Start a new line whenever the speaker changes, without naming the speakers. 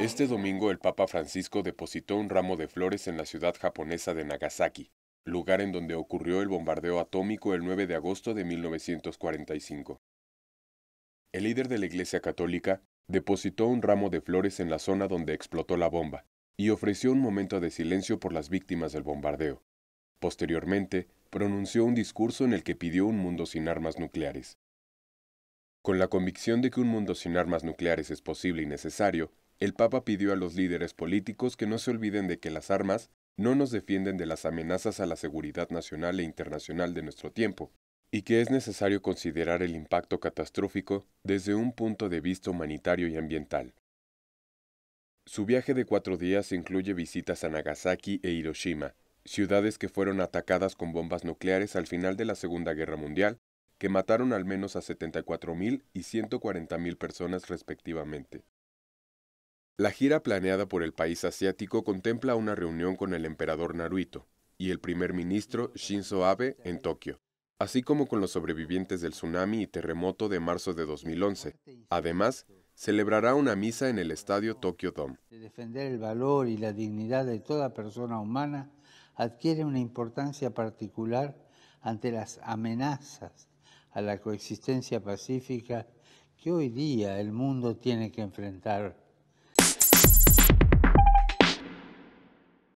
Este domingo el Papa Francisco depositó un ramo de flores en la ciudad japonesa de Nagasaki, lugar en donde ocurrió el bombardeo atómico el 9 de agosto de 1945. El líder de la Iglesia Católica depositó un ramo de flores en la zona donde explotó la bomba y ofreció un momento de silencio por las víctimas del bombardeo. Posteriormente, pronunció un discurso en el que pidió un mundo sin armas nucleares. Con la convicción de que un mundo sin armas nucleares es posible y necesario, el Papa pidió a los líderes políticos que no se olviden de que las armas no nos defienden de las amenazas a la seguridad nacional e internacional de nuestro tiempo, y que es necesario considerar el impacto catastrófico desde un punto de vista humanitario y ambiental. Su viaje de cuatro días incluye visitas a Nagasaki e Hiroshima, ciudades que fueron atacadas con bombas nucleares al final de la Segunda Guerra Mundial que mataron al menos a 74.000 y 140.000 personas respectivamente. La gira planeada por el país asiático contempla una reunión con el emperador Naruto y el primer ministro Shinzo Abe en Tokio, así como con los sobrevivientes del tsunami y terremoto de marzo de 2011. Además, celebrará una misa en el estadio Tokyo Dome.
Defender el valor y la dignidad de toda persona humana adquiere una importancia particular ante las amenazas a la coexistencia pacífica que hoy día el mundo tiene que enfrentar